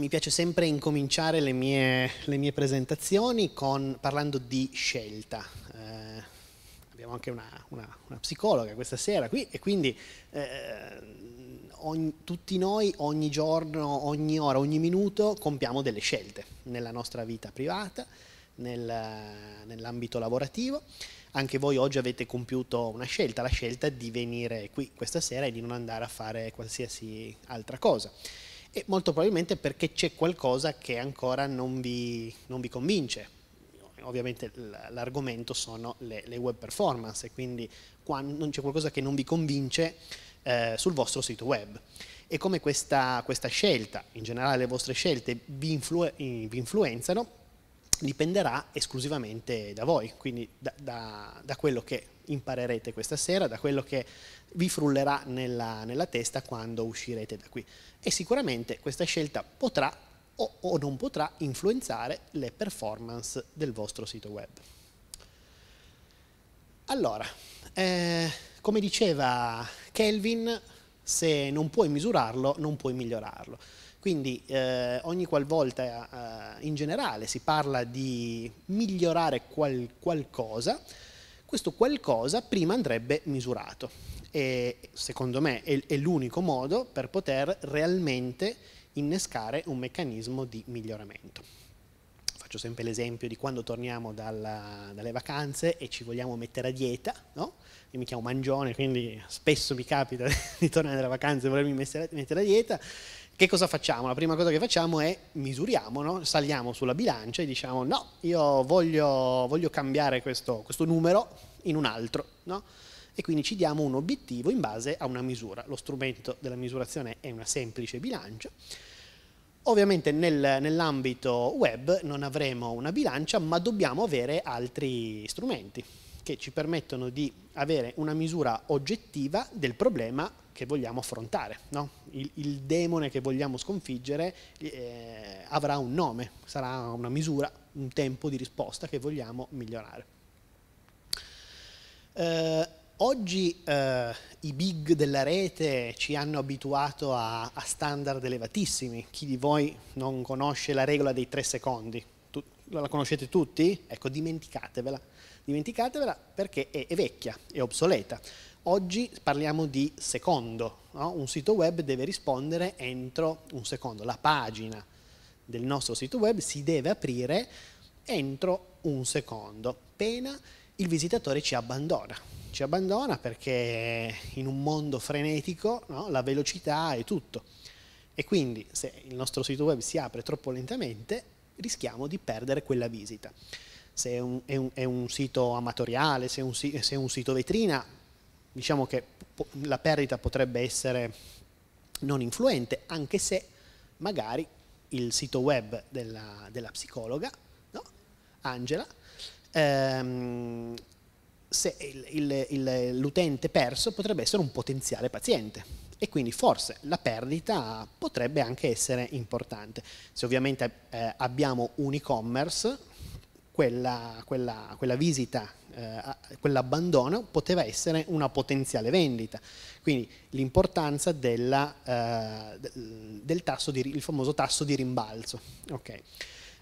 mi piace sempre incominciare le mie, le mie presentazioni con, parlando di scelta. Eh, abbiamo anche una, una, una, psicologa questa sera qui e quindi eh, ogni, tutti noi ogni giorno, ogni ora, ogni minuto compiamo delle scelte nella nostra vita privata, nel, nell'ambito lavorativo. Anche voi oggi avete compiuto una scelta, la scelta di venire qui questa sera e di non andare a fare qualsiasi altra cosa e molto probabilmente perché c'è qualcosa che ancora non vi, non vi convince. Ovviamente l'argomento sono le, le, web performance, quindi quando c'è qualcosa che non vi convince eh, sul vostro sito web. E come questa, questa, scelta, in generale le vostre scelte, vi, influ vi influenzano dipenderà esclusivamente da voi, quindi da, da, da, quello che imparerete questa sera, da quello che vi frullerà nella, nella testa quando uscirete da qui. E sicuramente questa scelta potrà o, o non potrà influenzare le performance del vostro sito web. Allora, eh, come diceva Kelvin, se non puoi misurarlo, non puoi migliorarlo. Quindi eh, ogni qualvolta eh, in generale si parla di migliorare qual qualcosa, questo qualcosa prima andrebbe misurato e secondo me è, è l'unico modo per poter realmente innescare un meccanismo di miglioramento. Faccio sempre l'esempio di quando torniamo dalla, dalle vacanze e ci vogliamo mettere a dieta, no? Io mi chiamo Mangione, quindi spesso mi capita di tornare dalle vacanze e volermi mettere a dieta che cosa facciamo? La prima cosa che facciamo è misuriamo, no? saliamo sulla bilancia e diciamo no, io voglio, voglio cambiare questo, questo, numero in un altro. No? E quindi ci diamo un obiettivo in base a una misura. Lo strumento della misurazione è una semplice bilancia. Ovviamente nel, nell'ambito web non avremo una bilancia, ma dobbiamo avere altri strumenti che ci permettono di avere una misura oggettiva del problema che vogliamo affrontare. No? Il, il, demone che vogliamo sconfiggere eh, avrà un nome, sarà una misura, un tempo di risposta che vogliamo migliorare. Eh, oggi eh, i big della rete ci hanno abituato a, a, standard elevatissimi. Chi di voi non conosce la regola dei tre secondi? Tu, la conoscete tutti? Ecco, dimenticatevela. Dimenticatevela perché è, è vecchia, è obsoleta Oggi parliamo di secondo, no? un sito web deve rispondere entro un secondo, la pagina del nostro sito web si deve aprire entro un secondo, pena il visitatore ci abbandona, ci abbandona perché in un mondo frenetico no? la velocità è tutto e quindi se il nostro sito web si apre troppo lentamente rischiamo di perdere quella visita. Se è un, è un, è un sito amatoriale, se è un, se è un sito vetrina, diciamo che la perdita potrebbe essere non influente, anche se magari il sito web della, della psicologa, no? Angela, ehm, se l'utente perso potrebbe essere un potenziale paziente e quindi forse la perdita potrebbe anche essere importante. Se ovviamente eh, abbiamo un e-commerce, quella, quella, quella visita, eh, quell'abbandono poteva essere una potenziale vendita. Quindi l'importanza eh, del tasso di, il famoso tasso di rimbalzo. Okay.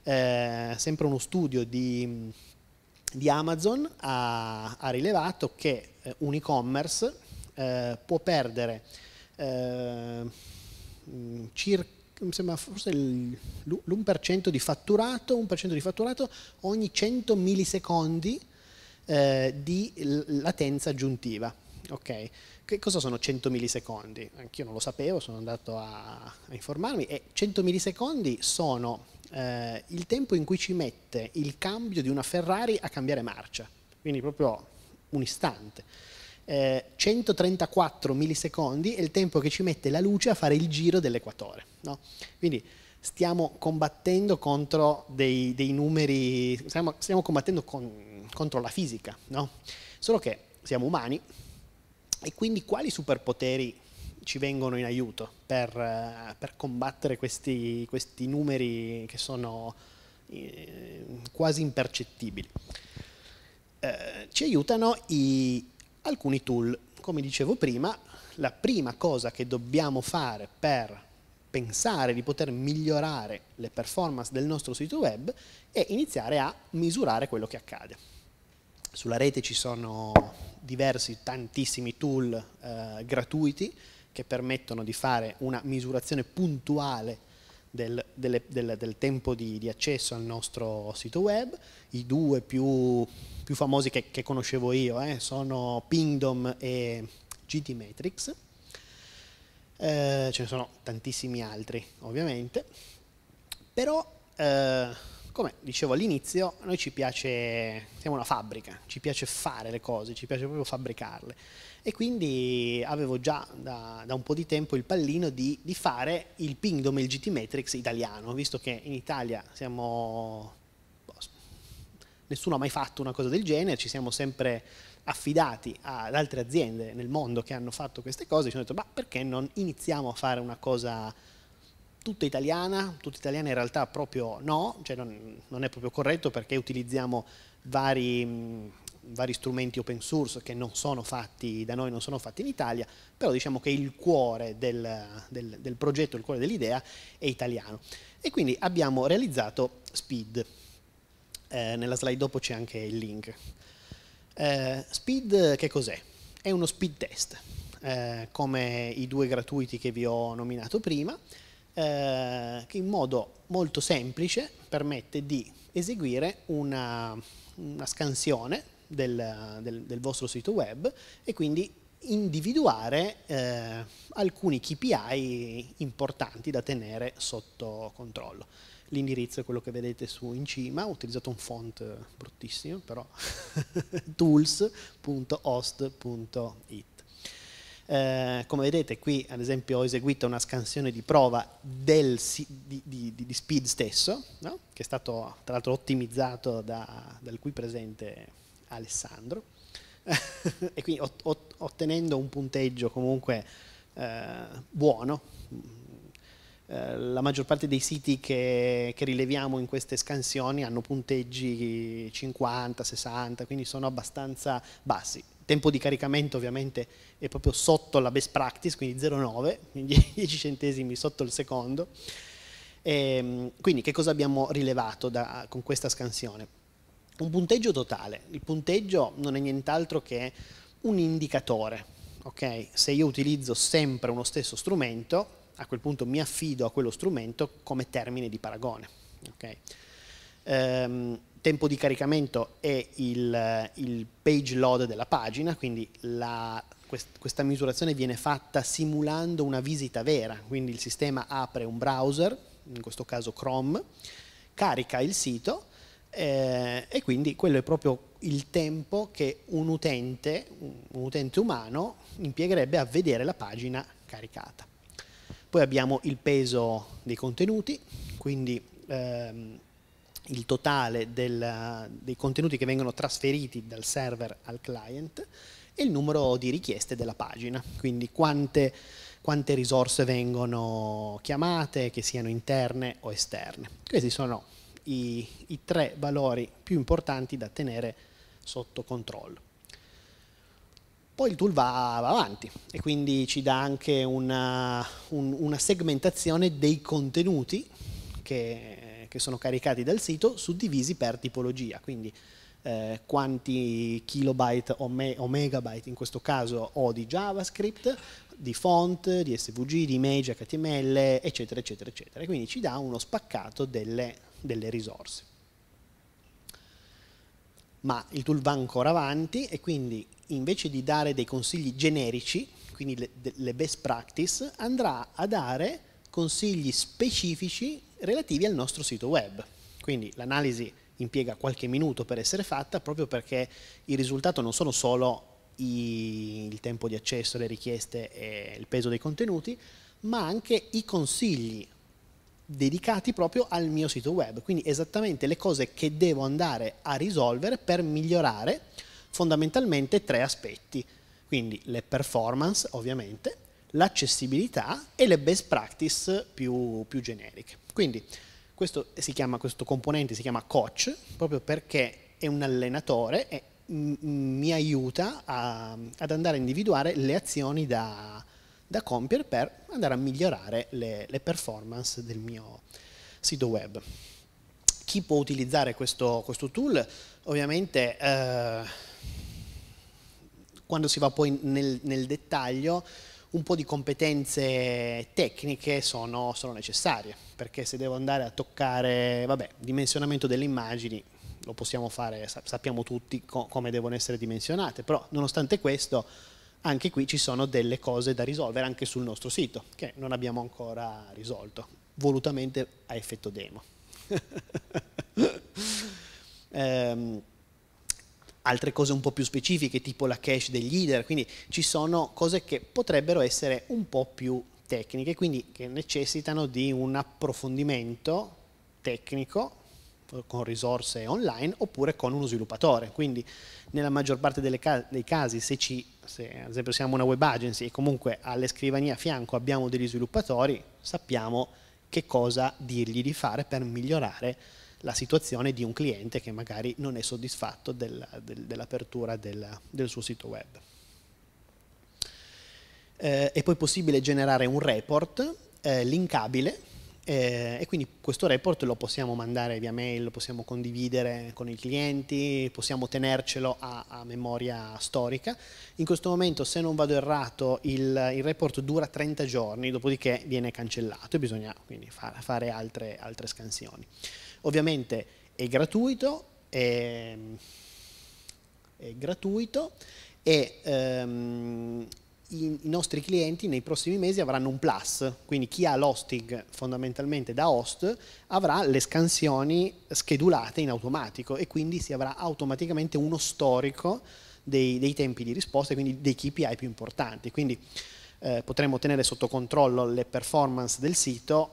Eh, sempre uno studio di, di Amazon ha, ha, rilevato che eh, un e-commerce eh, può perdere eh, mm, circa mi sembra forse l'1% di fatturato, 1% di fatturato ogni 100 millisecondi eh, di latenza aggiuntiva. Okay. Che cosa sono 100 millisecondi? Anch'io non lo sapevo, sono andato a, a informarmi e 100 millisecondi sono eh, il tempo in cui ci mette il cambio di una Ferrari a cambiare marcia, quindi proprio un istante eh, 134 millisecondi è il tempo che ci mette la luce a fare il giro dell'equatore. No? Quindi stiamo combattendo contro dei, dei numeri, stiamo, stiamo combattendo con, contro la fisica, no? solo che siamo umani e quindi quali superpoteri ci vengono in aiuto per, eh, per combattere questi, questi, numeri che sono eh, quasi impercettibili? Eh, ci aiutano i, alcuni tool. Come dicevo prima, la prima cosa che dobbiamo fare per pensare di poter migliorare le performance del nostro sito web è iniziare a misurare quello che accade. Sulla rete ci sono diversi, tantissimi tool eh, gratuiti che permettono di fare una misurazione puntuale del, delle, del, del tempo di, di, accesso al nostro sito web. I due più, più famosi che, che, conoscevo io eh, sono Pingdom e GT Matrix. Eh, ce ne sono tantissimi altri, ovviamente. Però eh, come dicevo all'inizio, noi ci piace, siamo una fabbrica, ci piace fare le cose, ci piace proprio fabbricarle. E quindi avevo già da, da un po' di tempo il pallino di, di fare il pingdom e il GT Matrix italiano, visto che in Italia siamo... Boh, nessuno ha mai fatto una cosa del genere, ci siamo sempre affidati ad altre aziende nel mondo che hanno fatto queste cose, ci hanno detto, ma perché non iniziamo a fare una cosa tutta italiana, tutta italiana in realtà proprio no, cioè non, non è proprio corretto perché utilizziamo vari, mh, vari, strumenti open source che non sono fatti da noi, non sono fatti in Italia, però diciamo che il cuore del, del, del progetto, il cuore dell'idea è italiano. E quindi abbiamo realizzato Speed, eh, nella slide dopo c'è anche il link. Eh, speed che cos'è? È uno speed test, eh, come i due gratuiti che vi ho nominato prima, eh, che in modo molto semplice permette di eseguire una, una scansione del, del, del, vostro sito web e quindi individuare eh, alcuni KPI importanti da tenere sotto controllo. L'indirizzo è quello che vedete su in cima, ho utilizzato un font bruttissimo, però tools.host.it. Eh, come vedete qui ad esempio ho eseguito una scansione di prova del, di, di, di, Speed stesso, no? che è stato tra l'altro ottimizzato da, dal qui presente Alessandro, e quindi ot, ot, ottenendo un punteggio comunque eh, buono. Eh, la maggior parte dei siti che, che rileviamo in queste scansioni hanno punteggi 50, 60, quindi sono abbastanza bassi tempo di caricamento ovviamente è proprio sotto la best practice, quindi 0,9, 10 centesimi sotto il secondo. E, ehm, quindi che cosa abbiamo rilevato da, con questa scansione? Un punteggio totale, il punteggio non è nient'altro che un indicatore, Okay. se io utilizzo sempre uno stesso strumento, a quel punto mi affido a quello strumento come termine di paragone. Okay. Ehm, tempo di caricamento è il, il page load della pagina, quindi la, quest, questa misurazione viene fatta simulando una visita vera, quindi il sistema apre un browser, in questo caso Chrome, carica il sito eh, e quindi quello è proprio il tempo che un utente, un utente umano impiegherebbe a vedere la pagina caricata. Poi abbiamo il peso dei contenuti, quindi ehm, il totale del, dei contenuti che vengono trasferiti dal server al client e il numero di richieste della pagina, quindi quante, quante risorse vengono chiamate, che siano interne o esterne. Questi sono i, i tre valori più importanti da tenere sotto controllo. Poi il tool va, va, avanti e quindi ci dà anche una, un, una segmentazione dei contenuti che che sono caricati dal sito suddivisi per tipologia, quindi eh, quanti kilobyte o, me, o, megabyte in questo caso ho di JavaScript, di font, di SVG, di image, HTML, eccetera, eccetera, eccetera. Quindi ci dà uno spaccato delle, delle risorse. Ma il tool va ancora avanti e quindi invece di dare dei consigli generici, quindi le, le best practice, andrà a dare consigli specifici relativi al nostro sito web. Quindi l'analisi impiega qualche minuto per essere fatta proprio perché il risultato non sono solo i, il tempo di accesso, le richieste e il peso dei contenuti, ma anche i consigli dedicati proprio al mio sito web, quindi esattamente le cose che devo andare a risolvere per migliorare fondamentalmente tre aspetti, quindi le performance ovviamente, l'accessibilità e le best practice più, più generiche. Quindi questo, chiama, questo componente si chiama coach proprio perché è un allenatore e mi aiuta a, ad andare a individuare le azioni da, da compiere per andare a migliorare le, le, performance del mio sito web. Chi può utilizzare questo, questo tool? Ovviamente eh, quando si va poi nel, nel, dettaglio un po' di competenze tecniche sono, sono necessarie perché se devo andare a toccare, vabbè, dimensionamento delle immagini, lo possiamo fare, sappiamo tutti co come devono essere dimensionate, però nonostante questo anche qui ci sono delle cose da risolvere anche sul nostro sito, che non abbiamo ancora risolto, volutamente a effetto demo. ehm, altre cose un po' più specifiche, tipo la cache degli header, quindi ci sono cose che potrebbero essere un po' più tecniche, quindi che necessitano di un approfondimento tecnico eh, con risorse online oppure con uno sviluppatore. Quindi nella maggior parte ca dei casi se, ci, se, ad esempio siamo una web agency e comunque alle scrivanie a fianco abbiamo degli sviluppatori, sappiamo che cosa dirgli di fare per migliorare la situazione di un cliente che magari non è soddisfatto del, del, dell'apertura del, del suo sito web eh, è poi possibile generare un report eh, linkabile eh, e quindi questo report lo possiamo mandare via mail, lo possiamo condividere con i clienti, possiamo tenercelo a, a memoria storica. In questo momento, se non vado errato, il, il report dura 30 giorni, dopodiché viene cancellato e bisogna quindi far, fare altre, altre, scansioni. Ovviamente è gratuito, è, è gratuito e... Ehm, i, nostri clienti nei prossimi mesi avranno un plus, quindi chi ha l'hosting fondamentalmente da host avrà le scansioni schedulate in automatico e quindi si avrà automaticamente uno storico dei, dei tempi di risposta e quindi dei KPI più importanti. Quindi eh, potremo tenere sotto controllo le performance del sito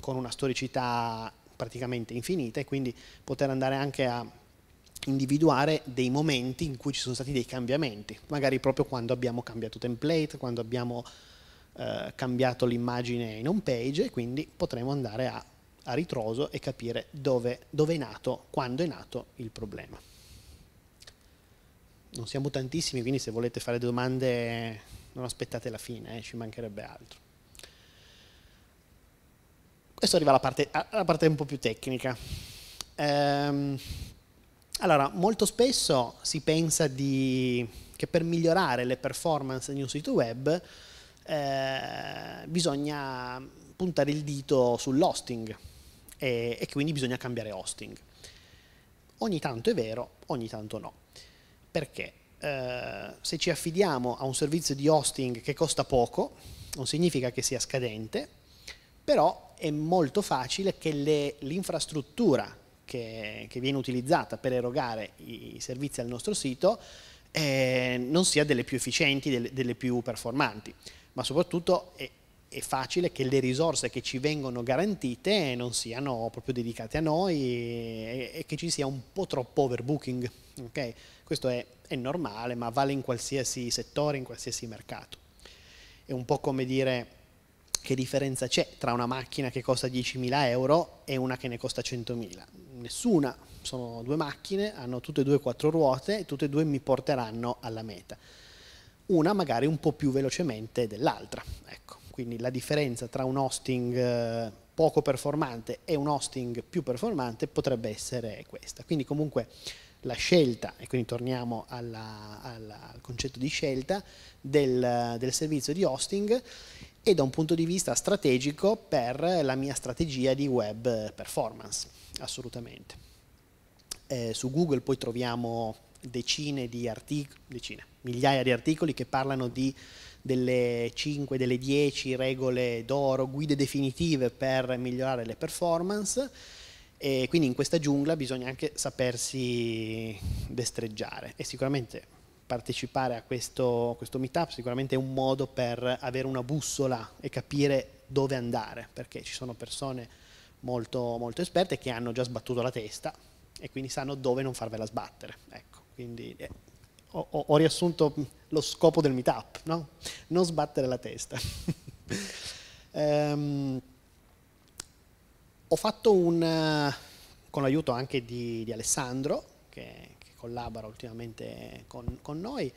con una storicità praticamente infinita e quindi poter andare anche a individuare dei momenti in cui ci sono stati dei cambiamenti, magari proprio quando abbiamo cambiato template, quando abbiamo eh, cambiato l'immagine in home page e quindi potremo andare a, a ritroso e capire dove, dove è nato, quando è nato il problema. Non siamo tantissimi, quindi se volete fare domande non aspettate la fine, eh, ci mancherebbe altro. Questo arriva alla parte, alla parte un po' più tecnica. Ehm, allora, molto spesso si pensa di, che per migliorare le performance di un sito web eh, bisogna puntare il dito sull'hosting e, e quindi bisogna cambiare hosting. Ogni tanto è vero, ogni tanto no. Perché? Eh, se ci affidiamo a un servizio di hosting che costa poco, non significa che sia scadente, però è molto facile che l'infrastruttura che, che viene utilizzata per erogare i, servizi al nostro sito eh, non sia delle più efficienti, delle, delle più performanti, ma soprattutto è, è, facile che le risorse che ci vengono garantite non siano proprio dedicate a noi e, e che ci sia un po' troppo overbooking. Okay? Questo è, è normale, ma vale in qualsiasi settore, in qualsiasi mercato. È un po' come dire che differenza c'è tra una macchina che costa 10.000 euro e una che ne costa 100.000 nessuna, sono due macchine, hanno tutte e due quattro ruote e tutte e due mi porteranno alla meta. Una magari un po' più velocemente dell'altra. Ecco. Quindi la differenza tra un hosting eh, poco performante e un hosting più performante potrebbe essere questa. Quindi comunque la scelta, e quindi torniamo alla, alla, al concetto di scelta del, del, servizio di hosting e da un punto di vista strategico per la mia strategia di web performance assolutamente. Eh, su Google poi troviamo decine di articoli, decine, migliaia di articoli che parlano di delle 5, delle 10 regole d'oro, guide definitive per migliorare le performance e quindi in questa giungla bisogna anche sapersi destreggiare e sicuramente partecipare a questo, questo meetup sicuramente è un modo per avere una bussola e capire dove andare perché ci sono persone molto, molto esperte che hanno già sbattuto la testa e quindi sanno dove non farvela sbattere. Ecco, quindi eh, ho, ho, ho, riassunto lo scopo del meetup, no? non sbattere la testa. um, ho fatto un, con l'aiuto anche di, di Alessandro, che, che, collabora ultimamente con, con noi,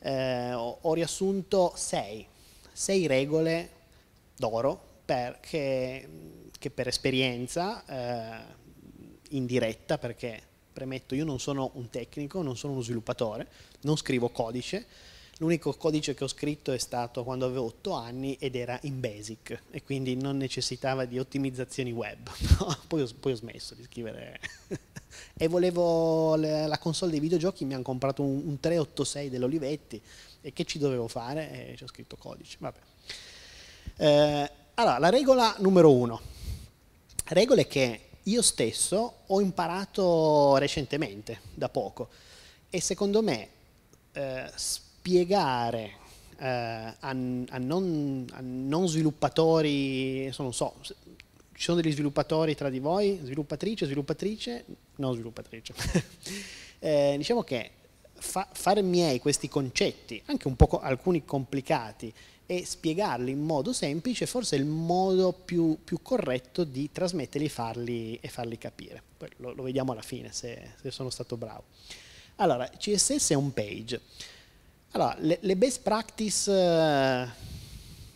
eh, ho, ho, riassunto sei, sei regole d'oro perché che per esperienza eh, in diretta, perché premetto io non sono un tecnico, non sono uno sviluppatore, non scrivo codice, l'unico codice che ho scritto è stato quando avevo 8 anni ed era in basic e quindi non necessitava di ottimizzazioni web, poi, ho, poi, ho, smesso di scrivere e volevo la console dei videogiochi, mi hanno comprato un, un 386 dell'Olivetti e che ci dovevo fare? E ci ho scritto codice, vabbè. Eh, allora, la regola numero uno, regole che io stesso ho imparato recentemente, da poco, e secondo me eh, spiegare eh, a, a, non, a, non, sviluppatori, non so, ci sono degli sviluppatori tra di voi, sviluppatrice, sviluppatrice, non sviluppatrice, eh, diciamo che fa, fare miei questi concetti, anche un po' alcuni complicati, e spiegarli in modo semplice forse è il modo più, più corretto di trasmetterli farli, e farli capire. Poi lo, lo vediamo alla fine se, se, sono stato bravo. Allora, CSS è un page. Allora, le, le best practice eh,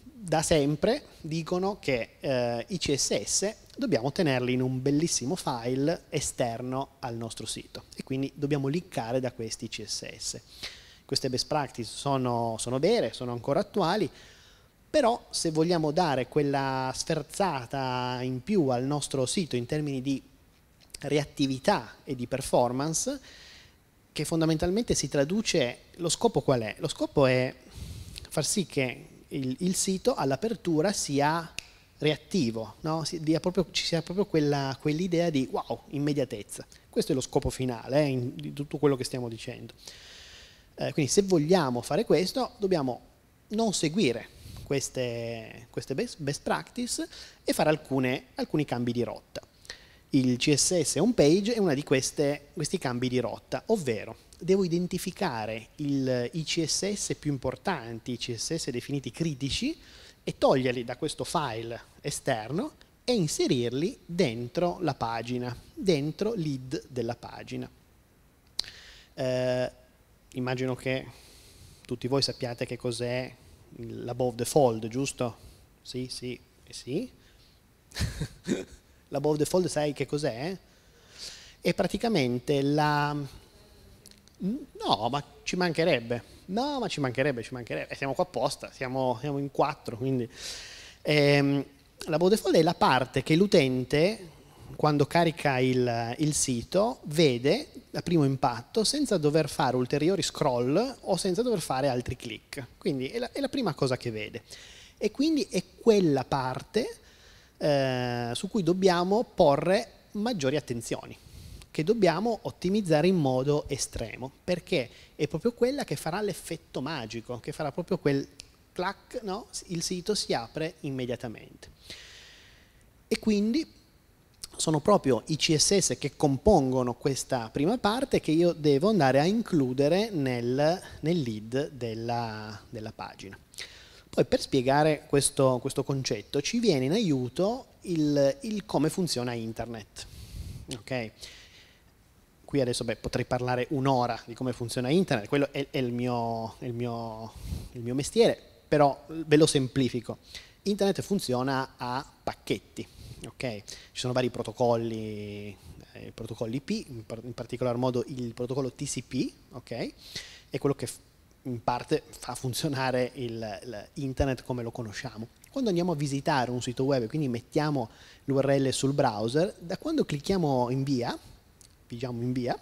da sempre dicono che eh, i CSS dobbiamo tenerli in un bellissimo file esterno al nostro sito e quindi dobbiamo linkare da questi CSS queste best practice sono, sono vere, sono ancora attuali, però se vogliamo dare quella sferzata in più al nostro sito in termini di reattività e di performance, che fondamentalmente si traduce, lo scopo qual è? Lo scopo è far sì che il, il sito all'apertura sia reattivo, no? si, proprio, ci sia proprio quella, quell'idea di wow, immediatezza. Questo è lo scopo finale eh, in, di tutto quello che stiamo dicendo. Eh, quindi se vogliamo fare questo dobbiamo non seguire queste, queste best, best, practice e fare alcune, alcuni cambi di rotta. Il CSS on page è uno di queste, questi cambi di rotta, ovvero devo identificare il, i CSS più importanti, i CSS definiti critici, e toglierli da questo file esterno e inserirli dentro la pagina, dentro l'id della pagina. Eh, immagino che tutti voi sappiate che cos'è l'above the fold, giusto? Sì, sì, eh sì. l'above the fold sai che cos'è? È praticamente la... No, ma ci mancherebbe. No, ma ci mancherebbe, ci mancherebbe. Siamo qua apposta, siamo, siamo in quattro, quindi... Ehm, l'above the fold è la parte che l'utente quando carica il, il, sito, vede a primo impatto senza dover fare ulteriori scroll o senza dover fare altri click. Quindi è la, è la prima cosa che vede. E quindi è quella parte eh, su cui dobbiamo porre maggiori attenzioni, che dobbiamo ottimizzare in modo estremo, perché è proprio quella che farà l'effetto magico, che farà proprio quel clac, no? il sito si apre immediatamente. E quindi sono proprio i CSS che compongono questa prima parte che io devo andare a includere nel, nel lead della, della, pagina. Poi per spiegare questo, questo, concetto ci viene in aiuto il, il come funziona internet. Okay? Qui adesso beh, potrei parlare un'ora di come funziona internet, quello è, è, il, mio, è il, mio, il mio mestiere, però ve lo semplifico. Internet funziona a pacchetti, Okay? Ci sono vari protocolli, eh, protocolli P, in, par in, particolar modo il protocollo TCP, okay? è quello che in parte fa funzionare l'internet come lo conosciamo. Quando andiamo a visitare un sito web, quindi mettiamo l'URL sul browser, da quando clicchiamo invia, pigiamo invia,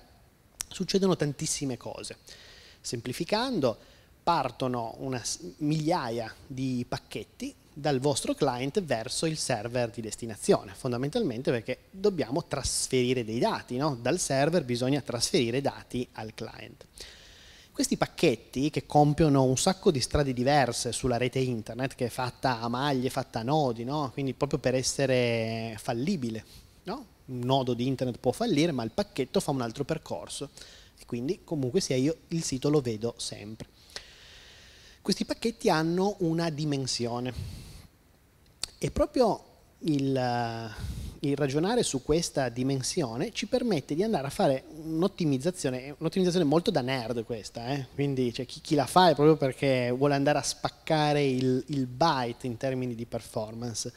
succedono tantissime cose. Semplificando, partono una, migliaia di pacchetti dal vostro client verso il server di destinazione, fondamentalmente perché dobbiamo trasferire dei dati, no? dal server bisogna trasferire dati al client. Questi pacchetti che compiono un sacco di strade diverse sulla rete internet, che è fatta a maglie, fatta a nodi, no? quindi proprio per essere fallibile, no? un nodo di internet può fallire ma il pacchetto fa un altro percorso e quindi comunque sia io il sito lo vedo sempre. Questi pacchetti hanno una dimensione, e proprio il, eh, il ragionare su questa dimensione ci permette di andare a fare un'ottimizzazione, un'ottimizzazione molto da nerd questa, eh? quindi cioè, chi, chi, la fa è proprio perché vuole andare a spaccare il, il byte in termini di performance.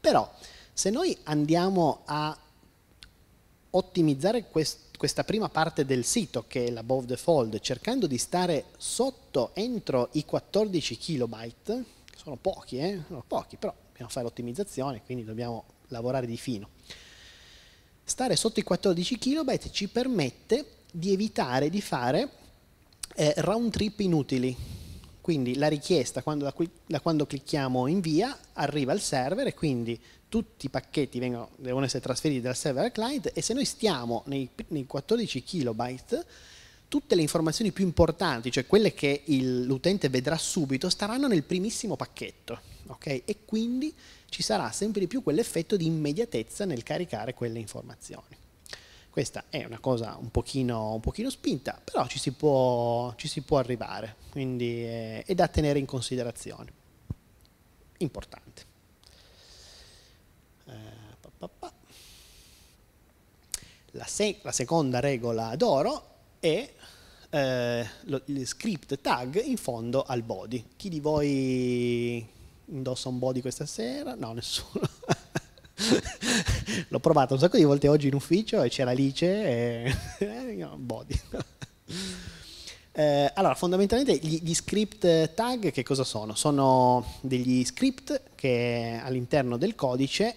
Però se noi andiamo a ottimizzare quest, questa prima parte del sito che è l'above the fold, cercando di stare sotto, entro i 14 kilobyte, sono pochi, eh? sono pochi però dobbiamo fare l'ottimizzazione, quindi dobbiamo lavorare di fino. Stare sotto i 14 KB ci permette di evitare di fare eh, round trip inutili. Quindi la richiesta, quando, da, qui, da quando clicchiamo invia, arriva al server e quindi tutti i pacchetti vengono, devono essere trasferiti dal server al client e se noi stiamo nei, nei 14 KB, tutte le informazioni più importanti, cioè quelle che l'utente vedrà subito, staranno nel primissimo pacchetto okay? e quindi ci sarà sempre di più quell'effetto di immediatezza nel caricare quelle informazioni. Questa è una cosa un pochino, un pochino spinta, però ci si può, ci si può arrivare, quindi è, è da tenere in considerazione. Importante. Eh, la, se la seconda regola d'oro è eh, lo, script tag in fondo al body. Chi di voi indossa un body questa sera? No, nessuno. L'ho provato un sacco di volte oggi in ufficio e c'era Alice e... no, body. Eh, allora, fondamentalmente gli, gli, script tag che cosa sono? Sono degli script che all'interno del codice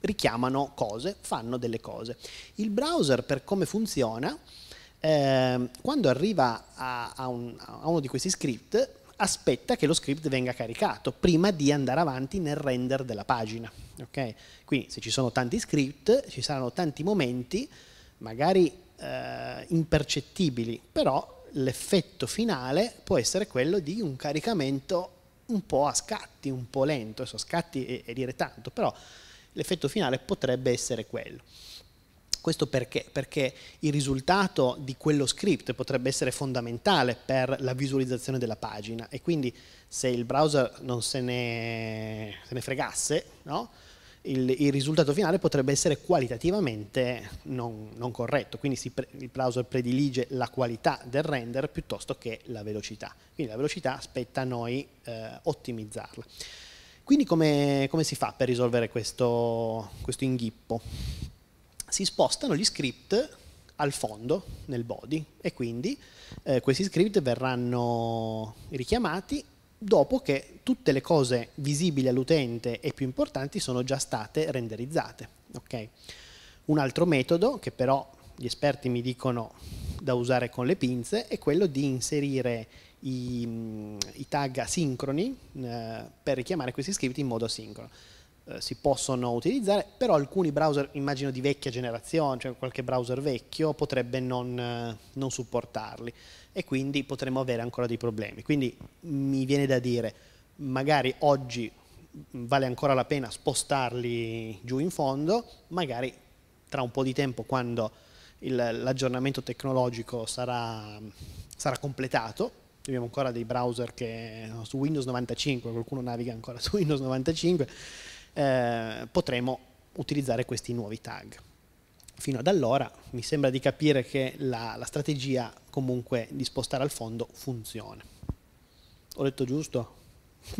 richiamano cose, fanno delle cose. Il browser per come funziona, eh, quando arriva a, a, un, a uno di questi script, aspetta che lo script venga caricato prima di andare avanti nel render della pagina. Okay? Quindi se ci sono tanti script, ci saranno tanti momenti, magari eh, impercettibili, però l'effetto finale può essere quello di un caricamento un po' a scatti, un po' lento, adesso scatti è, è dire tanto, però l'effetto finale potrebbe essere quello. Questo perché? Perché il risultato di quello script potrebbe essere fondamentale per la visualizzazione della pagina e quindi se il browser non se ne, se ne fregasse, no? il, il, risultato finale potrebbe essere qualitativamente non, non corretto, quindi pre, il browser predilige la qualità del render piuttosto che la velocità. Quindi la velocità aspetta a noi eh, ottimizzarla. Quindi come, come, si fa per risolvere questo, questo inghippo? si spostano gli script al fondo nel body e quindi eh, questi script verranno richiamati dopo che tutte le cose visibili all'utente e più importanti sono già state renderizzate. Okay? Un altro metodo che però gli esperti mi dicono da usare con le pinze è quello di inserire i, mm, i tag asincroni eh, per richiamare questi script in modo asincrono. Eh, si possono utilizzare, però alcuni browser, immagino di vecchia generazione, cioè qualche browser vecchio, potrebbe non, eh, non supportarli e quindi potremmo avere ancora dei problemi. Quindi mi viene da dire, magari oggi vale ancora la pena spostarli giù in fondo, magari tra un po' di tempo quando l'aggiornamento tecnologico sarà, sarà, completato, abbiamo ancora dei browser che no, su Windows 95, qualcuno naviga ancora su Windows 95, eh, potremo utilizzare questi nuovi tag. Fino ad allora mi sembra di capire che la, la strategia comunque di spostare al fondo funziona. Ho detto giusto?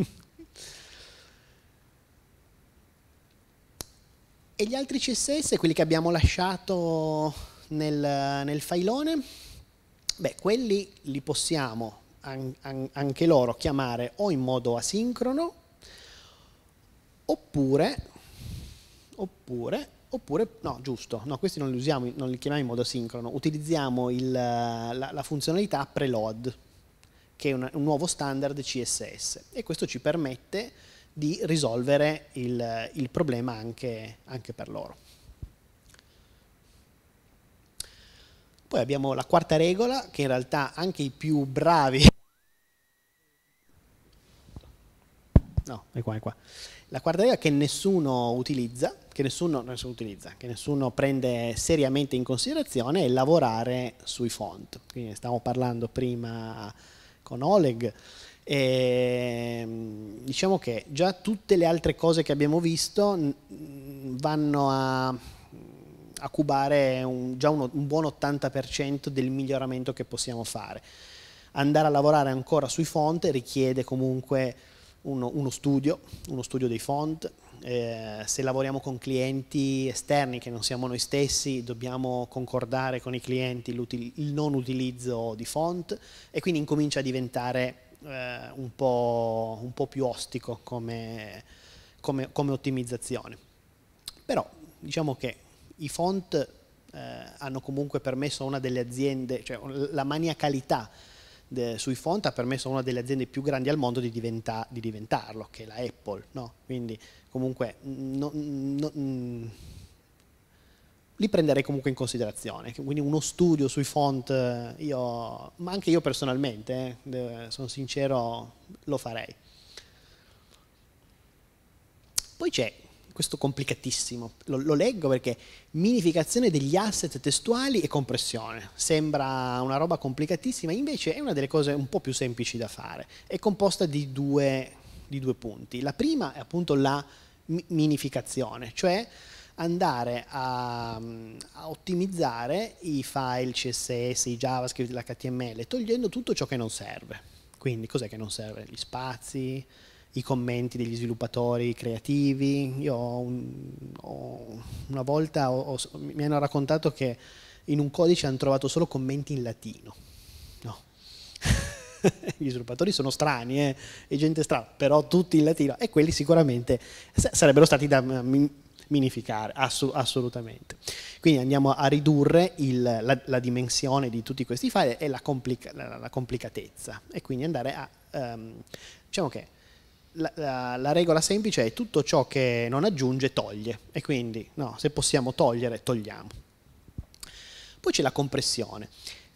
e gli altri CSS, quelli che abbiamo lasciato nel, nel failone? Beh, quelli li possiamo an an anche loro chiamare o in modo asincrono oppure, oppure, oppure, no giusto, no questi non li usiamo, non li chiamiamo in modo sincrono, utilizziamo il, la, la, funzionalità preload, che è un, un, nuovo standard CSS e questo ci permette di risolvere il, il problema anche, anche per loro. Poi abbiamo la quarta regola, che in realtà anche i più bravi No, è qua, è qua. La quarta che nessuno utilizza, che nessuno, nessuno utilizza, che nessuno prende seriamente in considerazione è lavorare sui font. Quindi ne stavamo parlando prima con Oleg. E, mm, diciamo che già tutte le altre cose che abbiamo visto vanno a, a cubare un, già uno, un buon 80% del miglioramento che possiamo fare. Andare a lavorare ancora sui font richiede comunque uno, uno, studio, uno studio dei font. Eh, se lavoriamo con clienti esterni che non siamo noi stessi, dobbiamo concordare con i clienti il non utilizzo di font e quindi incomincia a diventare eh, un, po', un, po', più ostico come, come, come ottimizzazione. Però diciamo che i font eh, hanno comunque permesso a una delle aziende, cioè la maniacalità de, sui font ha permesso a una delle aziende più grandi al mondo di, diventa, di diventarlo, che è la Apple. No? Quindi comunque no, no, mm, li prenderei comunque in considerazione. Quindi uno studio sui font, eh, io, ma anche io personalmente, eh, sono sincero, lo farei. Poi c'è questo complicatissimo, lo, lo, leggo perché minificazione degli asset testuali e compressione, sembra una roba complicatissima, invece è una delle cose un po' più semplici da fare, è composta di due, di due punti, la prima è appunto la minificazione, cioè andare a, a, ottimizzare i file CSS, i JavaScript, l'HTML, togliendo tutto ciò che non serve. Quindi cos'è che non serve? Gli spazi, i commenti degli sviluppatori creativi. Io un, ho, una volta ho, ho, mi hanno raccontato che in un codice hanno trovato solo commenti in latino. No. Gli sviluppatori sono strani, eh? gente strana, però tutti in latino e quelli sicuramente sarebbero stati da minificare, assolutamente. Quindi andiamo a ridurre il, la, la, dimensione di tutti questi file e la, complica la, complicatezza e quindi andare a... Um, diciamo che la, la, la, regola semplice è tutto ciò che non aggiunge toglie e quindi no, se possiamo togliere togliamo. Poi c'è la compressione.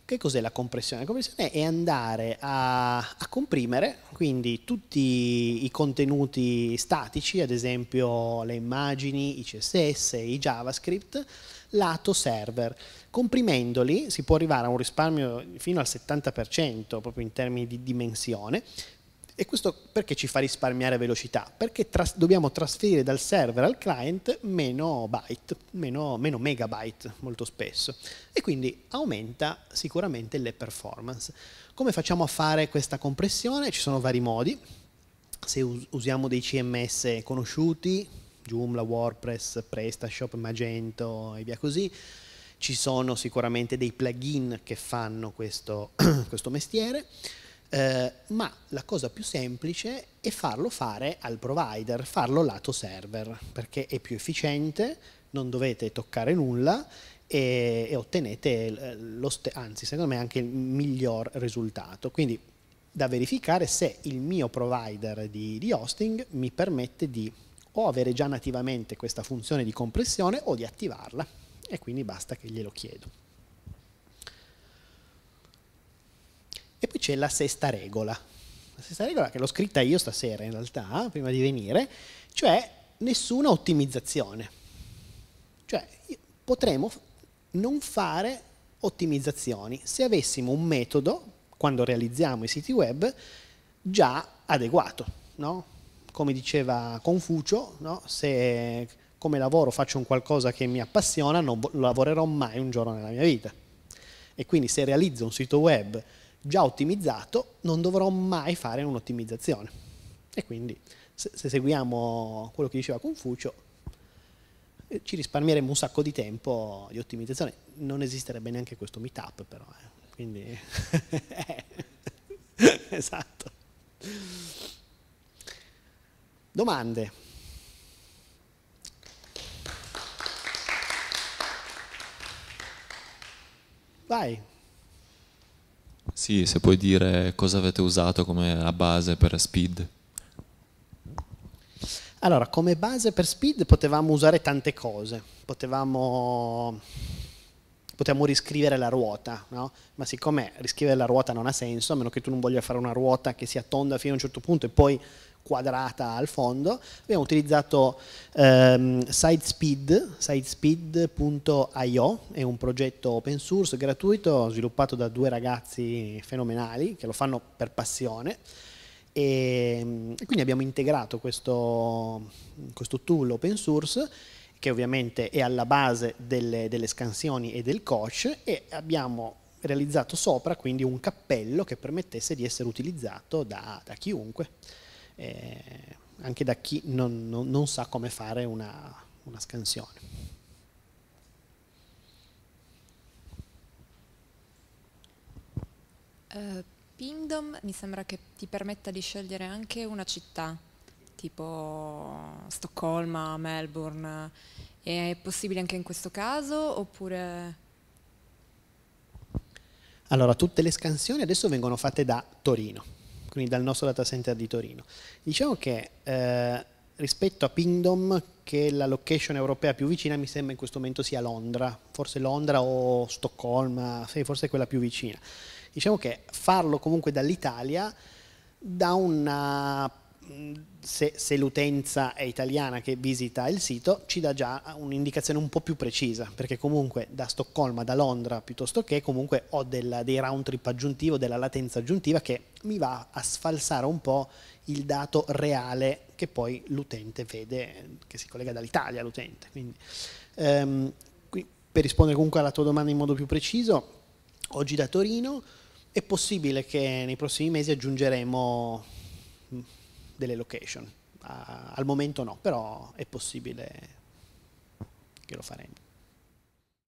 Che cos'è la compressione? La compressione è andare a, a comprimere quindi tutti i contenuti statici, ad esempio le immagini, i CSS, i JavaScript, lato server. Comprimendoli si può arrivare a un risparmio fino al 70% proprio in termini di dimensione, e questo perché ci fa risparmiare velocità? Perché tras dobbiamo trasferire dal server al client meno byte, meno, meno, megabyte molto spesso e quindi aumenta sicuramente le performance. Come facciamo a fare questa compressione? Ci sono vari modi, se us usiamo dei CMS conosciuti, Joomla, WordPress, PrestaShop, Magento e via così, ci sono sicuramente dei plugin che fanno questo, questo mestiere. Eh, ma la cosa più semplice è farlo fare al provider, farlo lato server, perché è più efficiente, non dovete toccare nulla e, e ottenete, anzi secondo me anche il miglior risultato. Quindi da verificare se il mio provider di, di hosting mi permette di o avere già nativamente questa funzione di compressione o di attivarla e quindi basta che glielo chiedo. E poi c'è la sesta regola. La sesta regola che l'ho scritta io stasera in realtà, prima di venire, cioè nessuna ottimizzazione. Cioè potremmo non fare ottimizzazioni se avessimo un metodo, quando realizziamo i siti web, già adeguato. No? Come diceva Confucio, no? se come lavoro faccio un qualcosa che mi appassiona, non lavorerò mai un giorno nella mia vita. E quindi se realizzo un sito web già ottimizzato, non dovrò mai fare un'ottimizzazione. E quindi se, se seguiamo quello che diceva Confucio, eh, ci risparmieremo un sacco di tempo di ottimizzazione. Non esisterebbe neanche questo meetup però, eh. quindi eh, esatto. Domande? Vai. Sì, se puoi dire cosa avete usato come la base per Speed. Allora, come base per Speed potevamo usare tante cose. Potevamo potremmo riscrivere la ruota, no? ma siccome riscrivere la ruota non ha senso, a meno che tu non voglia fare una ruota che sia tonda fino a un certo punto e poi quadrata al fondo, abbiamo utilizzato ehm, SideSpeed, sidespeed.io, è un progetto open source gratuito sviluppato da due ragazzi fenomenali che lo fanno per passione e, ehm, e quindi abbiamo integrato questo, questo tool open source che ovviamente è alla base delle, delle scansioni e del coach e abbiamo realizzato sopra quindi un cappello che permettesse di essere utilizzato da, da chiunque, eh, anche da chi non, non, non, sa come fare una, una scansione. Uh, eh, Pingdom mi sembra che ti permetta di scegliere anche una città tipo Stoccolma, Melbourne. È possibile anche in questo caso oppure... Allora, tutte le scansioni adesso vengono fatte da Torino, quindi dal nostro data center di Torino. Diciamo che eh, rispetto a Pingdom, che è la location europea più vicina mi sembra in questo momento sia Londra, forse Londra o Stoccolma, sì, forse quella più vicina. Diciamo che farlo comunque dall'Italia dà una se, se l'utenza è italiana che visita il sito, ci dà già un'indicazione un po' più precisa, perché comunque da Stoccolma, da Londra, piuttosto che comunque ho della, dei round trip aggiuntivo, della latenza aggiuntiva che mi va a sfalsare un po' il dato reale che poi l'utente vede, che si collega dall'Italia l'utente. Quindi, ehm, qui, per rispondere comunque alla tua domanda in modo più preciso, oggi da Torino è possibile che nei prossimi mesi aggiungeremo delle location. Uh, al momento no, però è possibile che lo faremo.